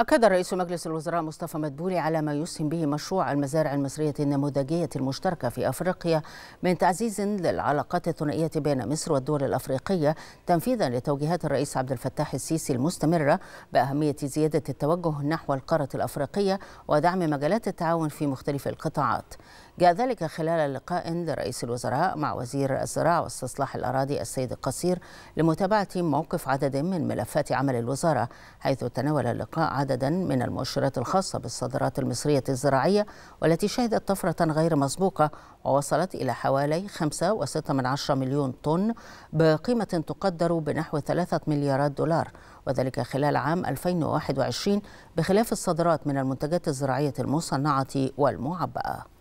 أكد رئيس مجلس الوزراء مصطفى مدبولي على ما يسهم به مشروع المزارع المصرية النموذجية المشتركة في أفريقيا من تعزيز للعلاقات الثنائية بين مصر والدول الأفريقية تنفيذا لتوجيهات الرئيس عبد الفتاح السيسي المستمرة بأهمية زيادة التوجه نحو القارة الأفريقية ودعم مجالات التعاون في مختلف القطاعات. جاء ذلك خلال لقاء لرئيس الوزراء مع وزير الزراعة واستصلاح الأراضي السيد القصير لمتابعة موقف عدد من ملفات عمل الوزارة حيث تناول اللقاء عددا من المؤشرات الخاصة بالصادرات المصرية الزراعية والتي شهدت طفرة غير مسبوقة ووصلت إلى حوالي 5.6 مليون طن بقيمة تقدر بنحو 3 مليارات دولار وذلك خلال عام 2021 بخلاف الصادرات من المنتجات الزراعية المصنعة والمعبأة